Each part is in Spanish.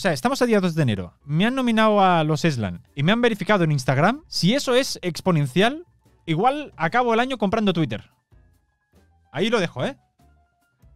O sea, estamos a día 2 de enero. Me han nominado a los Eslan y me han verificado en Instagram. Si eso es exponencial, igual acabo el año comprando Twitter. Ahí lo dejo, ¿eh?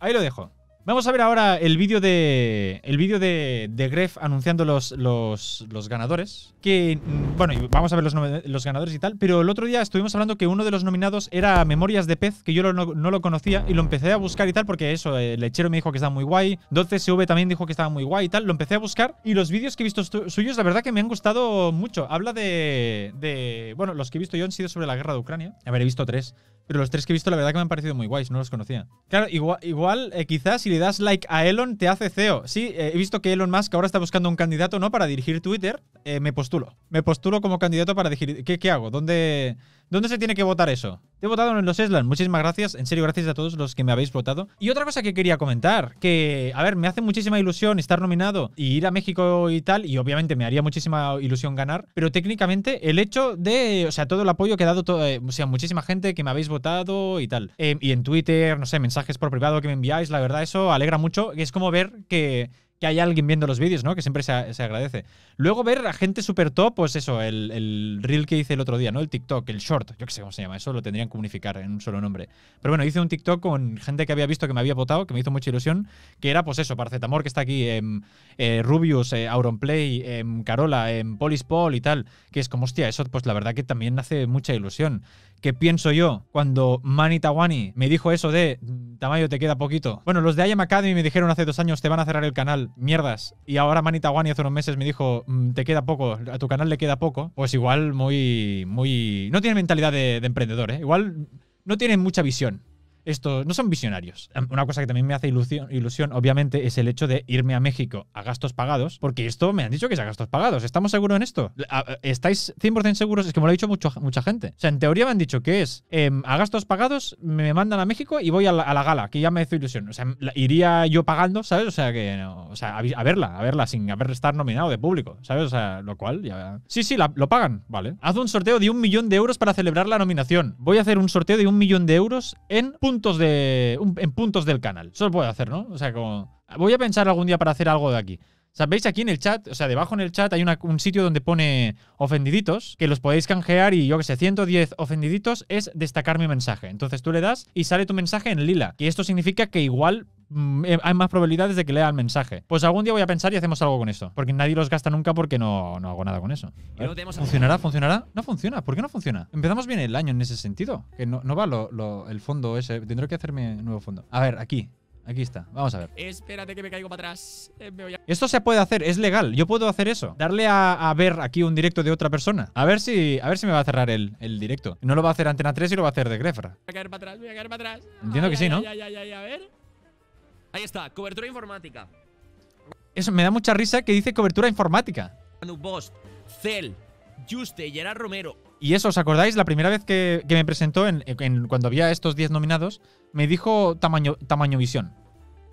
Ahí lo dejo. Vamos a ver ahora el vídeo de. El vídeo de, de, Gref anunciando los, los, ganadores. Que. Mm, bueno, vamos a ver los, ganadores y tal. Pero el otro día estuvimos hablando que uno de los nominados era Memorias de Pez, que yo no, no lo conocía. Y lo empecé a buscar y tal, porque eso, el lechero me dijo que estaba muy guay. 12SV también dijo que estaba muy guay y tal. Lo empecé a buscar. Y los vídeos que he visto suyos, la verdad que me han gustado mucho. Habla de. de. Bueno, los que he visto yo han sido sobre la guerra de Ucrania. A ver, he visto tres. Pero los tres que he visto, la verdad que me han parecido muy guays, no los conocía. Claro, igual, igual eh, quizás si le das like a Elon, te hace CEO. Sí, eh, he visto que Elon Musk ahora está buscando un candidato, ¿no? Para dirigir Twitter. Eh, me postulo. Me postulo como candidato para dirigir. ¿Qué, qué hago? ¿Dónde.? ¿Dónde se tiene que votar eso? Te he votado en los Eslan. Muchísimas gracias. En serio, gracias a todos los que me habéis votado. Y otra cosa que quería comentar, que, a ver, me hace muchísima ilusión estar nominado y ir a México y tal, y obviamente me haría muchísima ilusión ganar, pero técnicamente el hecho de, o sea, todo el apoyo que ha dado, eh, o sea, muchísima gente que me habéis votado y tal. Eh, y en Twitter, no sé, mensajes por privado que me enviáis, la verdad, eso alegra mucho. Es como ver que que haya alguien viendo los vídeos, ¿no? Que siempre se, agradece. Luego ver a gente súper top, pues eso, el, reel que hice el otro día, ¿no? El TikTok, el short, yo qué sé cómo se llama, eso lo tendrían que unificar en un solo nombre. Pero bueno, hice un TikTok con gente que había visto que me había votado, que me hizo mucha ilusión, que era pues eso, Parcetamor, que está aquí, em, eh, Rubius, eh, Auronplay, em, Carola, em, Paul y tal, que es como, hostia, eso pues la verdad que también hace mucha ilusión. ¿Qué pienso yo cuando Manitawani me dijo eso de Tamayo, te queda poquito. Bueno, los de IAM Academy me dijeron hace dos años, te van a cerrar el canal, mierdas. Y ahora Manita Wani hace unos meses me dijo, mm, te queda poco, a tu canal le queda poco. Pues igual muy, muy... No tiene mentalidad de, de emprendedor, ¿eh? Igual no tienen mucha visión esto, no son visionarios. Una cosa que también me hace ilusión, ilusión, obviamente, es el hecho de irme a México a gastos pagados, porque esto me han dicho que es a gastos pagados. ¿Estamos seguros en esto? ¿Estáis 100% seguros? Es que me lo ha dicho mucha gente. O sea, en teoría me han dicho que es em, a gastos pagados, me mandan a México y voy a la, gala, que ya me hizo ilusión. O sea, iría yo pagando, ¿sabes? O sea, que o sea, a, verla, a verla sin haber estar nominado de público, ¿sabes? O sea, lo cual ya. Sí, sí, lo pagan, vale. Haz un sorteo de un millón de euros para celebrar la nominación. Voy a hacer un sorteo de un millón de euros en de. en puntos del canal. Eso lo puedo hacer, ¿no? O sea, como. Voy a pensar algún día para hacer algo de aquí. sabéis aquí en el chat, o sea, debajo en el chat hay un sitio donde pone ofendiditos, que los podéis canjear y yo que sé, 110 ofendiditos es destacar mi mensaje. Entonces tú le das y sale tu mensaje en lila. Y esto significa que igual Mm, eh, hay más probabilidades de que lea el mensaje. Pues algún día voy a pensar y hacemos algo con eso. Porque nadie los gasta nunca porque no, hago nada con eso. ¿Funcionará? ¿Funcionará? No funciona. ¿Por qué no funciona? Empezamos bien el año en ese sentido. Que no, va el fondo ese. Tendré que hacerme nuevo fondo. A ver, aquí. Aquí está, vamos a ver. Espérate que me caigo para atrás. Eh, Esto se puede hacer, es legal. Yo puedo hacer eso. Darle a, ver aquí un directo de otra persona. A ver si, a ver si me va a cerrar el, directo. No lo va a hacer Antena 3 y lo va a hacer de Grefra. Voy a caer para atrás, voy a caer para atrás. Entiendo que sí, ¿no? ya a ver. Ahí está, cobertura informática. Eso me da mucha risa que dice cobertura informática. Juste, Gerard Romero. Y eso, ¿os acordáis? La primera vez que, me presentó, en, cuando había estos 10 nominados, me dijo tamaño, tamaño visión.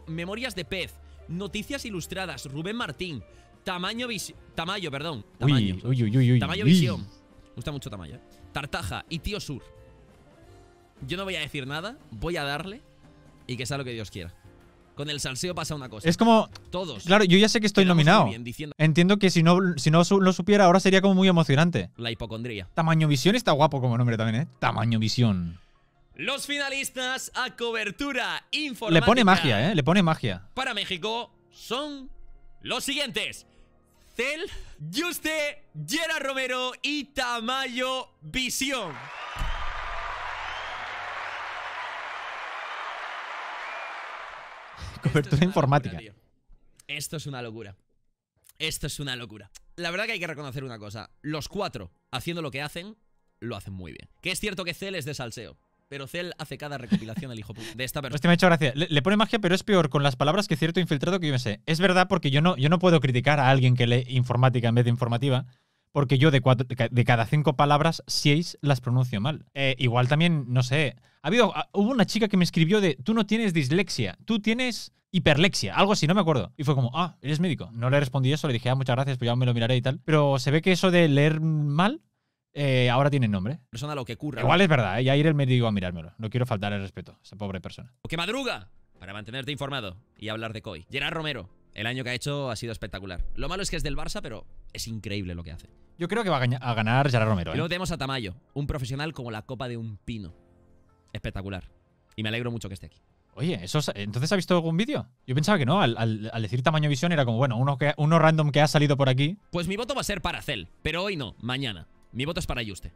Memorias de pez, noticias ilustradas, Rubén Martín, tamaño visión. Tamayo, perdón. Tamaño. Uy, uy, uy, uy, tamaño visión. Me gusta mucho Tamayo. Tartaja y Tío Sur. Yo no voy a decir nada, voy a darle y que sea lo que Dios quiera. Con el salseo pasa una cosa. Es como. Todos. Claro, yo ya sé que estoy nominado. Entiendo que si no, si no lo supiera ahora sería como muy emocionante. La hipocondría. Tamaño Visión está guapo como nombre también, ¿eh? Tamaño Visión. Los finalistas a cobertura informática. Le pone magia, ¿eh? Le pone magia. Para México son los siguientes. Cel, Juste, yera Romero y Tamayo Visión. Cobertura Esto informática. Esto es una locura. Esto es una locura. La verdad que hay que reconocer una cosa. Los cuatro, haciendo lo que hacen, lo hacen muy bien. Que es cierto que Cell es de salseo. Pero Cell hace cada recopilación al hijo de esta persona. me ha hecho gracia. Le, pone magia, pero es peor con las palabras que cierto infiltrado que yo me sé. Es verdad porque yo no, yo no puedo criticar a alguien que lee informática en vez de informativa porque yo de, de cada cinco palabras, seis las pronuncio mal. Eh, igual también, no sé. Ha habido, ah, hubo una chica que me escribió de, tú no tienes dislexia, tú tienes hiperlexia, algo así, no me acuerdo. Y fue como, ah, eres médico. No le respondí eso, le dije, ah, muchas gracias, pues ya me lo miraré y tal. Pero se ve que eso de leer mal eh, ahora tiene nombre. Persona lo que curra. Igual es verdad, ¿eh? ya iré el médico a mirármelo. No quiero faltar el respeto esa pobre persona. que madruga para mantenerte informado y hablar de COI. Gerard Romero, el año que ha hecho ha sido espectacular. Lo malo es que es del Barça, pero es increíble lo que hace. Yo creo que va a ganar Gerard Romero. Y ¿eh? luego tenemos a Tamayo, un profesional como la copa de un pino. Espectacular. Y me alegro mucho que esté aquí. Oye, eso ¿entonces ha visto algún vídeo? Yo pensaba que no. Al, decir tamaño visión era como, bueno, uno, que, random que ha salido por aquí. Pues mi voto va a ser para Cel, pero hoy no, mañana. Mi voto es para Juste.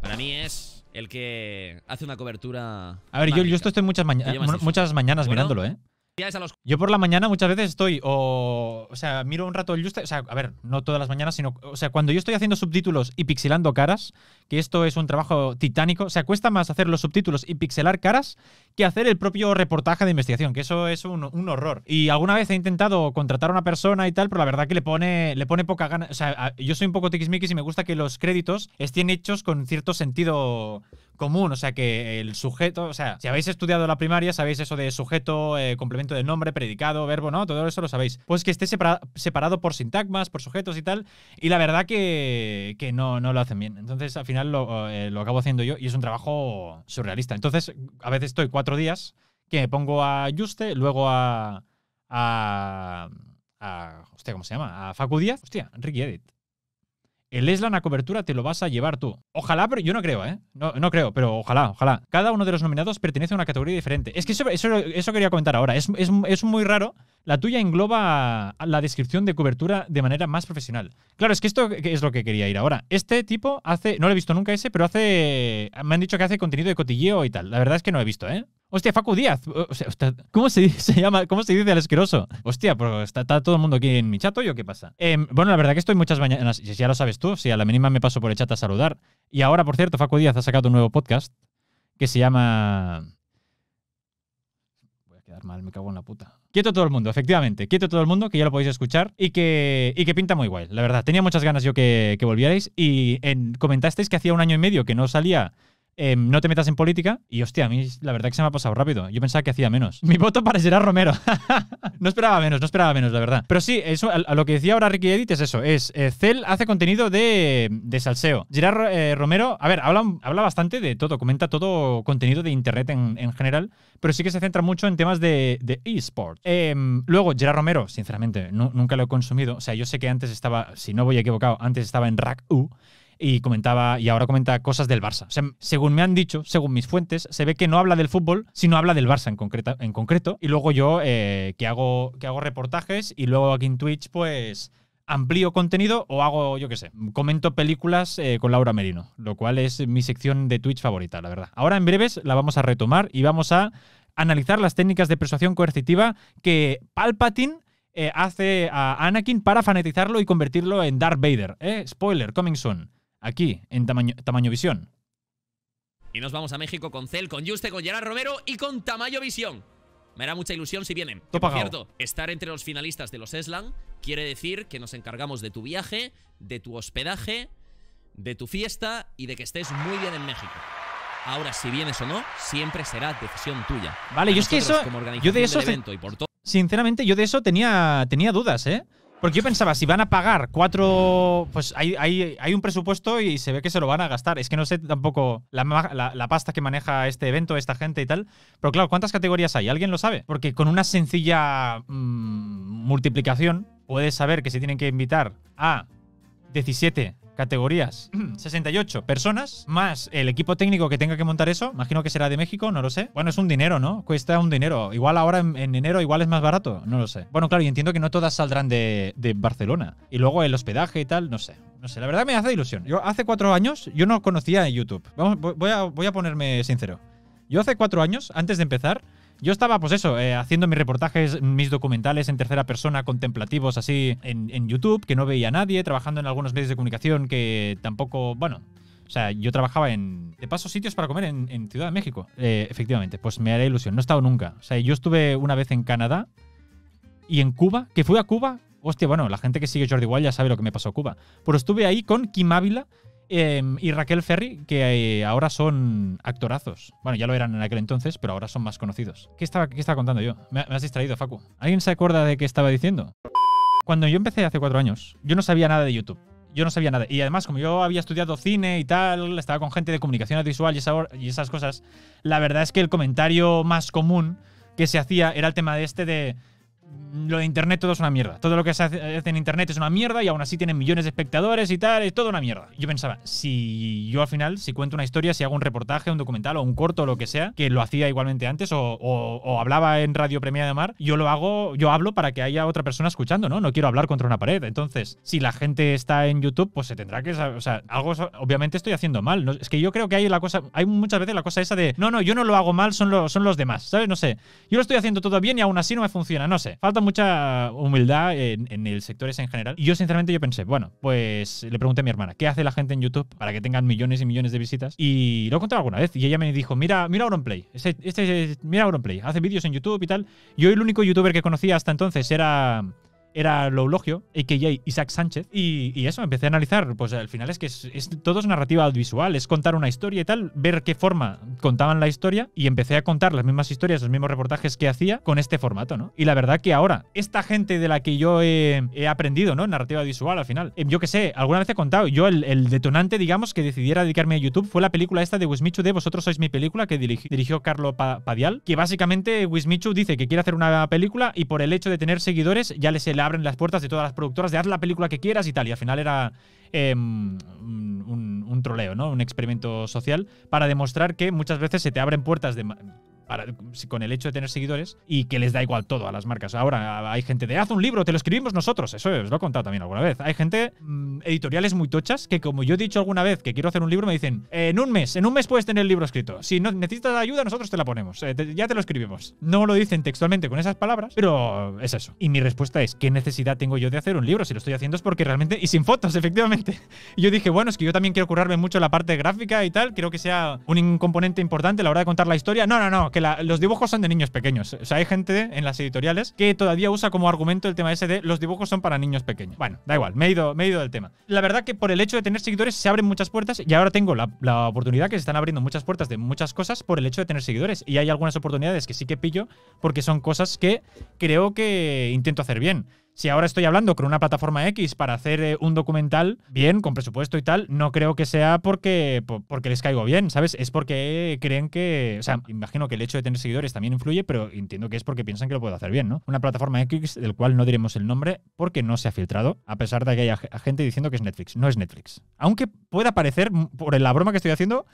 Para mí es el que hace una cobertura. A ver, yo, yo esto estoy muchas, muchas mañanas mirándolo, ¿eh? Yo por la mañana muchas veces estoy o, o sea, miro un rato el Just... o sea, a ver, no todas las mañanas, sino, o sea, cuando yo estoy haciendo subtítulos y pixelando caras, que esto es un trabajo titánico, o sea, cuesta más hacer los subtítulos y pixelar caras que hacer el propio reportaje de investigación, que eso es un, horror. Y alguna vez he intentado contratar a una persona y tal, pero la verdad que le pone, le pone poca gana, o sea, yo soy un poco tiquismiquis y me gusta que los créditos estén hechos con cierto sentido común, o sea que el sujeto, o sea, si habéis estudiado la primaria, sabéis eso de sujeto, eh, complemento de nombre, predicado, verbo, ¿no? Todo eso lo sabéis. Pues que esté separado por sintagmas, por sujetos y tal, y la verdad que, no, lo hacen bien. Entonces, al final eh, lo, acabo haciendo yo y es un trabajo surrealista. Entonces, a veces estoy cuatro días que me pongo a Juste, luego a, a a. Hostia, ¿cómo se llama? A Facu Díaz. Hostia, Ricky Edit el Eslan a cobertura te lo vas a llevar tú. Ojalá, pero yo no creo, ¿eh? No, no, creo, pero ojalá, ojalá. Cada uno de los nominados pertenece a una categoría diferente. Es que eso, quería comentar ahora. Es, es, muy raro. La tuya engloba la descripción de cobertura de manera más profesional. Claro, es que esto es lo que quería ir ahora. Este tipo hace, no lo he visto nunca ese, pero hace, me han dicho que hace contenido de cotilleo y tal. La verdad es que no lo he visto, ¿eh? Hostia, Facu Díaz. ¿cómo se, llama? ¿Cómo se dice el asqueroso? Hostia, pero está, todo el mundo aquí en mi chat hoy o qué pasa. Em, bueno, la verdad que estoy muchas mañanas, ya lo sabes tú, si a la mínima me paso por el chat a saludar. Y ahora, por cierto, Facu Díaz ha sacado un nuevo podcast que se llama Voy a quedar mal, me cago en la puta. Quieto todo el mundo, efectivamente. Quieto todo el mundo, que ya lo podéis escuchar y que, y que pinta muy guay, la verdad. Tenía muchas ganas yo que, que volvierais y comentasteis que hacía un año y medio que no salía Em, no te metas en política. Y hostia, a mí la verdad que se me ha pasado rápido. Yo pensaba que hacía menos. Mi voto para Gerard Romero. no esperaba menos, no esperaba menos, la verdad. Pero sí, eso, a, lo que decía ahora Ricky Edit es eso: es Cel eh, Cell hace contenido de, de salseo. Gerard eh, Romero, a ver, habla, habla bastante de todo, comenta todo contenido de internet en, general, pero sí que se centra mucho en temas de, de eSport. Em, luego, Gerard Romero, sinceramente, nunca lo he consumido. O sea, yo sé que antes estaba, si no voy equivocado, antes estaba en Rack U y comentaba y ahora comenta cosas del Barça. según me han dicho, según mis fuentes, se ve que no habla del fútbol, sino habla del Barça en, en concreto. Y luego yo eh, que, hago, que hago reportajes y luego aquí en Twitch pues amplío contenido o hago, yo qué sé, comento películas eh, con Laura Merino, lo cual es mi sección de Twitch favorita, la verdad. Ahora en breves la vamos a retomar y vamos a analizar las técnicas de persuasión coercitiva que Palpatine eh, hace a Anakin para fanatizarlo y convertirlo en Darth Vader. spoiler, coming soon aquí, en Tamaño, Visión. Y nos vamos a México con Cel, con Juste, con Gerard Romero y con Tamaño Visión. Me hará mucha ilusión si vienen. por cierto, estar entre los finalistas de los Eslan quiere decir que nos encargamos de tu viaje, de tu hospedaje, de tu fiesta y de que estés muy bien en México. Ahora, si vienes o no, siempre será decisión tuya. Vale, yo eso. yo de eso. Evento y por sinceramente, yo de eso tenía, tenía dudas, ¿eh? Porque yo pensaba, si van a pagar cuatro. Pues hay, hay, un presupuesto y se ve que se lo van a gastar. Es que no sé tampoco la, pasta que maneja este evento, esta gente y tal. Pero claro, ¿cuántas categorías hay? ¿Alguien lo sabe? Porque con una sencilla mm, multiplicación puedes saber que se tienen que invitar a 17 categorías 68 personas, más el equipo técnico que tenga que montar eso. Imagino que será de México, no lo sé. Bueno, es un dinero, ¿no? Cuesta un dinero. Igual ahora en, enero igual es más barato, no lo sé. Bueno, claro, y entiendo que no todas saldrán de, de Barcelona. Y luego el hospedaje y tal, no sé. No sé, la verdad me hace ilusión. Yo hace cuatro años yo no conocía YouTube. voy a, voy a ponerme sincero. Yo hace cuatro años, antes de empezar, yo estaba, pues eso, eh, haciendo mis reportajes, mis documentales en tercera persona, contemplativos así en, YouTube, que no veía a nadie, trabajando en algunos medios de comunicación que tampoco, bueno, o sea, yo trabajaba en. De paso, sitios para comer en, Ciudad de México. Eh, efectivamente, pues me haré ilusión. No he estado nunca. O sea, yo estuve una vez en Canadá y en Cuba, que fui a Cuba. Hostia, bueno, la gente que sigue Jordi Wall ya sabe lo que me pasó a Cuba. Pero estuve ahí con Kim Ávila, Em, y Raquel Ferry, que eh, ahora son actorazos. Bueno, ya lo eran en aquel entonces, pero ahora son más conocidos. ¿Qué estaba, qué estaba contando yo? Me, has distraído, Facu. ¿Alguien se acuerda de qué estaba diciendo? Cuando yo empecé hace cuatro años, yo no sabía nada de YouTube yo no sabía nada. Y además, como yo había estudiado cine y tal, estaba con gente de comunicación audiovisual y, esas cosas, la verdad es que el comentario más común que se hacía era el tema de este de Mm, lo de internet todo es una mierda. Todo lo que se hace en internet es una mierda y aún así tienen millones de espectadores y tal, es toda una mierda. Yo pensaba, si yo al final, si cuento una historia, si hago un reportaje, un documental o un corto o lo que sea, que lo hacía igualmente antes o, hablaba en Radio Premia de Mar, yo lo hago, yo hablo para que haya otra persona escuchando, ¿no? No quiero hablar contra una pared. Entonces, si la gente está en YouTube, pues se tendrá que, o sea, algo obviamente estoy haciendo mal. Es que yo creo que hay la cosa, hay muchas veces la cosa esa de, no, no, yo no lo hago mal, son, los son los demás, ¿sabes? No sé. Yo lo estoy haciendo todo bien y aún así no me funciona, no sé falta mucha humildad en, el sector ese en general. Y yo, sinceramente, yo pensé, bueno, pues le pregunté a mi hermana, ¿qué hace la gente en YouTube para que tengan millones y millones de visitas? Y lo he contado alguna vez. Y ella me dijo, mira, mira Auronplay. Este, este, mira Auronplay. Hace vídeos en YouTube y tal. Yo el único youtuber que conocía hasta entonces era era lo que ya Isaac Sánchez. Y, eso, empecé a analizar. Pues al final es que es, todo es narrativa audiovisual, es contar una historia y tal, ver qué forma contaban la historia. Y empecé a contar las mismas historias, los mismos reportajes que hacía con este formato, ¿no? Y la verdad que ahora, esta gente de la que yo he, aprendido, ¿no? Narrativa audiovisual al final. Eh, yo qué sé, alguna vez he contado, yo el, detonante, digamos, que decidiera dedicarme a YouTube fue la película esta de Wismichu de Vosotros sois mi película, que dirigió Carlo Padial, que básicamente Wismichu dice que quiere hacer una película y por el hecho de tener seguidores ya les el abren las puertas de todas las productoras de haz la película que quieras y tal. Y al final era em, un, troleo, ¿no? Un experimento social para demostrar que muchas veces se te abren puertas de con el hecho de tener seguidores y que les da igual todo a las marcas. Ahora hay gente de haz un libro, te lo escribimos nosotros. Eso os lo he contado también alguna vez. Hay gente, mm, editoriales muy tochas, que como yo he dicho alguna vez que quiero hacer un libro, me dicen en un mes, en un mes puedes tener el libro escrito. Si no, necesitas ayuda, nosotros te la ponemos. Eh, ya te lo escribimos. No lo dicen textualmente con esas palabras, pero es eso. Y mi respuesta es: ¿qué necesidad tengo yo de hacer un libro? Si lo estoy haciendo es porque realmente. Y sin fotos, efectivamente. yo dije, bueno, es que yo también quiero currarme mucho la parte gráfica y tal. quiero que sea un componente importante a la hora de contar la historia. No, no, no, que los dibujos son de niños pequeños. O sea, hay gente en las editoriales que todavía usa como argumento el tema ese de los dibujos son para niños pequeños. Bueno, da igual, me he ido, del tema. La verdad que por el hecho de tener seguidores se abren muchas puertas y ahora tengo la oportunidad que se están abriendo muchas puertas de muchas cosas por el hecho de tener seguidores. Y hay algunas oportunidades que sí que pillo porque son cosas que creo que intento hacer bien. Si ahora estoy hablando con una plataforma X para hacer eh, un documental bien, con presupuesto y tal, no creo que sea porque, porque les caigo bien, ¿sabes? Es porque creen que. O sea, imagino que el hecho de tener seguidores también influye, pero entiendo que es porque piensan que lo puedo hacer bien, ¿no? Una plataforma X del cual no diremos el nombre porque no se ha filtrado, a pesar de que haya gente diciendo que es Netflix. No es Netflix. Aunque pueda parecer, por la broma que estoy haciendo,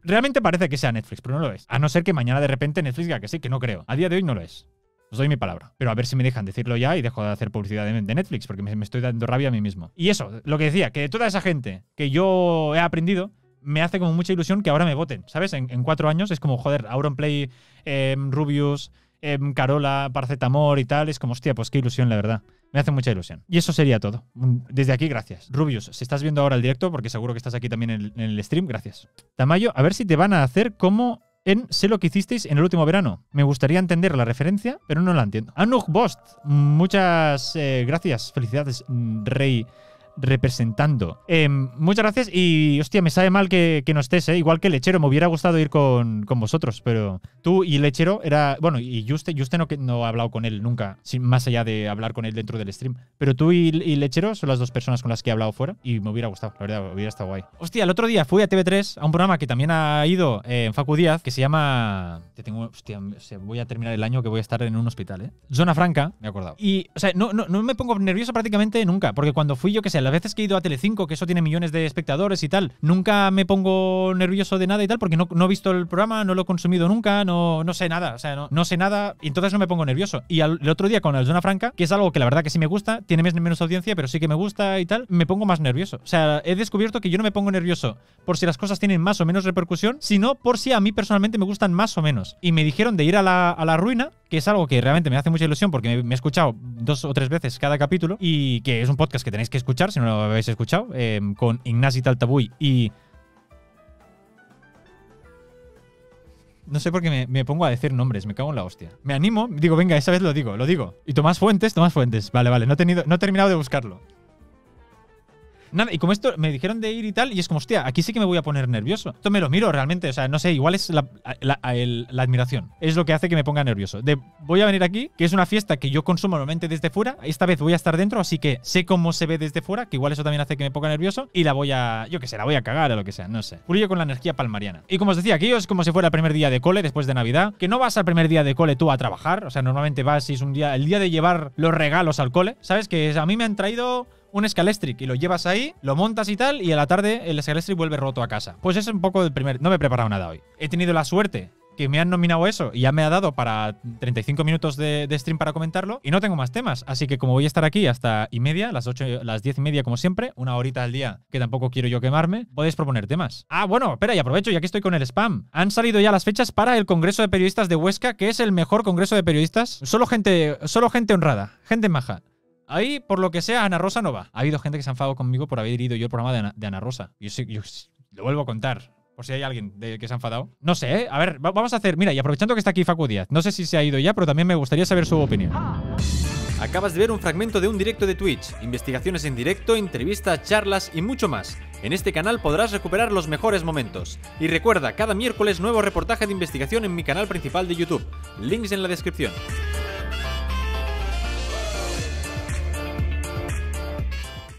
Realmente parece que sea Netflix, pero no lo es. A no ser que mañana de repente Netflix diga que sí, que no creo. A día de hoy no lo es. Os doy mi palabra. Pero a ver si me dejan decirlo ya y dejo de hacer publicidad de, Netflix, porque me, estoy dando rabia a mí mismo. Y eso, lo que decía, que toda esa gente que yo he aprendido, me hace como mucha ilusión que ahora me voten, ¿sabes? En, cuatro años es como, joder, Auronplay, eh, em, Rubius, em, Carola, Parcetamor y tal, es como, hostia, pues qué ilusión, la verdad. Me hace mucha ilusión. Y eso sería todo. Mm, desde aquí, gracias. Rubius, si estás viendo ahora el directo, porque seguro que estás aquí también en en el stream, gracias. Tamayo, a ver si te van a hacer como en Sé lo que hicisteis en el último verano. Me gustaría entender la referencia, pero no la entiendo. Anuk Bost, muchas eh, gracias. Felicidades, mm, Rey representando. Em, muchas gracias y hostia, me sabe mal que, no estés, eh, igual que Lechero, me hubiera gustado ir con, vosotros, pero tú y Lechero era, bueno, y Juste, Juste no, no hablado con él nunca, sin, más allá de hablar con él dentro del stream, pero tú y, Lechero son las dos personas con las que he hablado fuera y me hubiera gustado, la verdad, hubiera estado guay. Hostia, el otro día fui a TV3 a un programa que también ha ido eh, en Facu Díaz, que se llama, hostia, voy a terminar el año que voy a estar en un hospital, ¿eh? Zona Franca, me he acordado. Y, o sea, no, no me pongo nervioso prácticamente nunca, porque cuando fui yo, que sé, las veces que he ido a Telecinco, que eso tiene millones de espectadores y tal, nunca me pongo nervioso de nada y tal, porque no, he visto el programa, no lo he consumido nunca, no, no sé nada, o sea, no, sé nada, y entonces no me pongo nervioso. Y el otro día con la zona franca, que es algo que la verdad que sí me gusta, tiene menos audiencia, pero sí que me gusta y tal, me pongo más nervioso. O sea, he descubierto que yo no me pongo nervioso por si las cosas tienen más o menos repercusión, sino por si a mí personalmente me gustan más o menos. Y me dijeron de ir a la, ruina, que es algo que realmente me hace mucha ilusión porque me, me he escuchado dos o tres veces cada capítulo y que es un podcast que tenéis que escuchar no lo habéis escuchado, eh, con Ignasi Taltabuy y. No sé por qué me, pongo a decir nombres, me cago en la hostia. Me animo, digo, venga, esa vez lo digo, lo digo. Y Tomás Fuentes, Tomás Fuentes. Vale, vale, no he, tenido, no he terminado de buscarlo. Nada, y como esto me dijeron de ir y tal, y es como, hostia, aquí sí que me voy a poner nervioso. Esto me lo miro realmente, o sea, no sé, igual es la, admiración. Es lo que hace que me ponga nervioso. De voy a venir aquí, que es una fiesta que yo consumo normalmente desde fuera, esta vez voy a estar dentro, así que sé cómo se ve desde fuera, que igual eso también hace que me ponga nervioso, y la voy a, yo qué sé, la voy a cagar o lo que sea, no sé. Purillo con la energía palmariana. Y como os decía, aquí es como si fuera el primer día de cole después de Navidad, que no vas al primer día de cole tú a trabajar, o sea, normalmente vas y es un día, el día de llevar los regalos al cole, ¿sabes? Que a mí me han traído un Scalestric y lo llevas ahí, lo montas y tal, y a la tarde el Scalestric vuelve roto a casa. Pues es un poco el primer. No me he preparado nada hoy. He tenido la suerte que me han nominado eso y ya me ha dado para 35 minutos de, stream para comentarlo y no tengo más temas. Así que como voy a estar aquí hasta y media, las 8, las 10 y media como siempre, una horita al día que tampoco quiero yo quemarme, podéis proponer temas. Ah, bueno, espera, y aprovecho, ya que estoy con el spam. Han salido ya las fechas para el Congreso de Periodistas de Huesca, que es el mejor Congreso de Periodistas. Solo gente, solo gente honrada, gente maja. Ahí, por lo que sea, Ana Rosa no va. Ha habido gente que se ha enfadado conmigo por haber ido yo al programa de Ana, Rosa. Yo, yo lo vuelvo a contar. Por si hay alguien de, que se ha enfadado. No sé, ¿eh? a ver, vamos a hacer. Mira, y aprovechando que está aquí Facu Díaz, no sé si se ha ido ya, pero también me gustaría saber su opinión. Acabas de ver un fragmento de un directo de Twitch, investigaciones en directo, entrevistas, charlas y mucho más. En este canal podrás recuperar los mejores momentos. Y recuerda, cada miércoles nuevo reportaje de investigación en mi canal principal de YouTube. Links en la descripción.